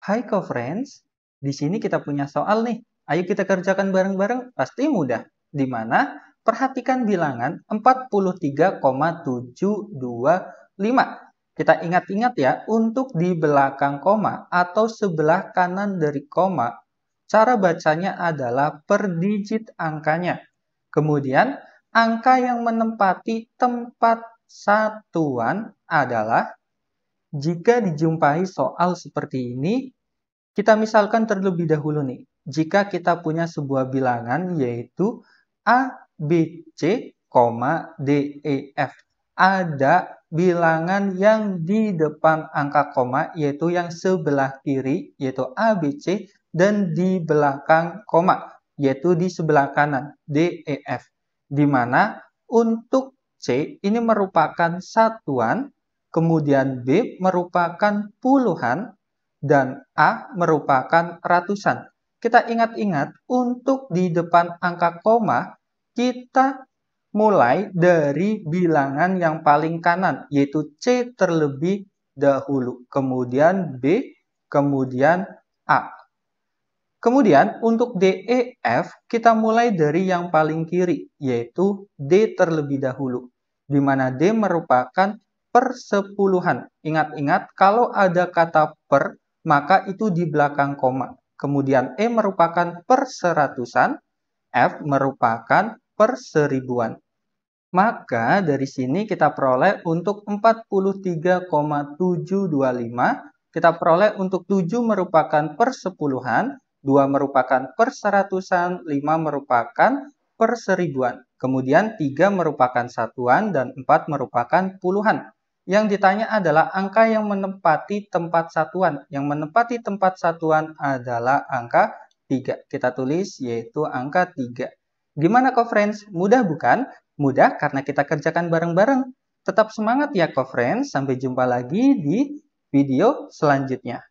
Hai co-friends, di sini kita punya soal nih. Ayo kita kerjakan bareng-bareng, pasti mudah. Di mana perhatikan bilangan 43,725. Kita ingat-ingat ya, untuk di belakang koma atau sebelah kanan dari koma, cara bacanya adalah per digit angkanya. Kemudian, angka yang menempati tempat satuan adalah jika dijumpai soal seperti ini, kita misalkan terlebih dahulu nih, jika kita punya sebuah bilangan yaitu A, B, C, D, E, F. Ada bilangan yang di depan angka koma yaitu yang sebelah kiri yaitu A, B, C dan di belakang koma yaitu di sebelah kanan D, E, F. Dimana untuk C ini merupakan satuan kemudian B merupakan puluhan, dan A merupakan ratusan. Kita ingat-ingat untuk di depan angka koma, kita mulai dari bilangan yang paling kanan, yaitu C terlebih dahulu, kemudian B, kemudian A. Kemudian untuk DEF kita mulai dari yang paling kiri, yaitu D terlebih dahulu, di mana D merupakan persepuluhan. Ingat-ingat, kalau ada kata per, maka itu di belakang koma. Kemudian E merupakan perseratusan, F merupakan perseribuan. Maka dari sini kita peroleh untuk 43,725, kita peroleh untuk 7 merupakan persepuluhan, 2 merupakan perseratusan, 5 merupakan perseribuan. Kemudian 3 merupakan satuan dan 4 merupakan puluhan. Yang ditanya adalah angka yang menempati tempat satuan. Yang menempati tempat satuan adalah angka 3. Kita tulis yaitu angka 3. Gimana kok friends? Mudah bukan? Mudah karena kita kerjakan bareng-bareng. Tetap semangat ya kok friends. Sampai jumpa lagi di video selanjutnya.